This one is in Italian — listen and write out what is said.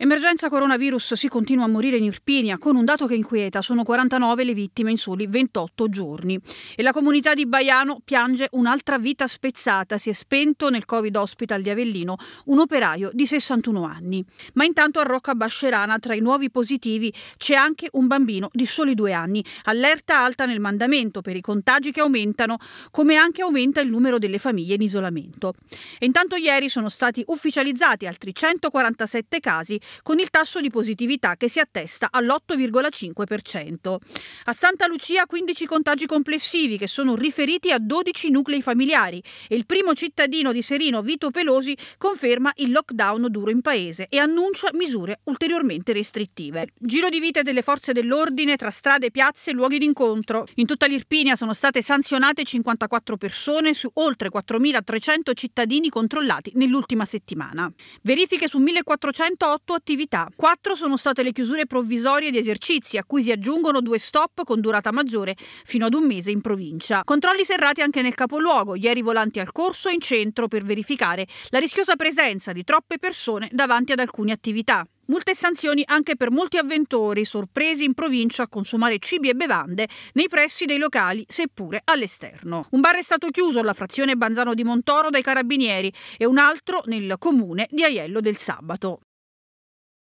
Emergenza coronavirus si continua a morire in Irpinia con un dato che inquieta, sono 49 le vittime in soli 28 giorni e la comunità di Baiano piange un'altra vita spezzata, si è spento nel Covid Hospital di Avellino un operaio di 61 anni. Ma intanto a Rocca Bascerana tra i nuovi positivi c'è anche un bambino di soli due anni, allerta alta nel mandamento per i contagi che aumentano, come anche aumenta il numero delle famiglie in isolamento. E intanto ieri sono stati ufficializzati altri 147 casi con il tasso di positività che si attesta all'8,5%. A Santa Lucia 15 contagi complessivi che sono riferiti a 12 nuclei familiari e il primo cittadino di Serino, Vito Pelosi, conferma il lockdown duro in paese e annuncia misure ulteriormente restrittive. Giro di vite delle forze dell'ordine tra strade, piazze e luoghi d'incontro. In tutta l'Irpinia sono state sanzionate 54 persone su oltre 4.300 cittadini controllati nell'ultima settimana. Verifiche su 1.408 attività. Quattro sono state le chiusure provvisorie di esercizi, a cui si aggiungono due stop con durata maggiore fino ad un mese in provincia. Controlli serrati anche nel capoluogo, ieri volanti al corso e in centro per verificare la rischiosa presenza di troppe persone davanti ad alcune attività. Multe e sanzioni anche per molti avventori sorpresi in provincia a consumare cibi e bevande nei pressi dei locali, seppure all'esterno. Un bar è stato chiuso alla frazione Banzano di Montoro dai carabinieri e un altro nel comune di Aiello del Sabato.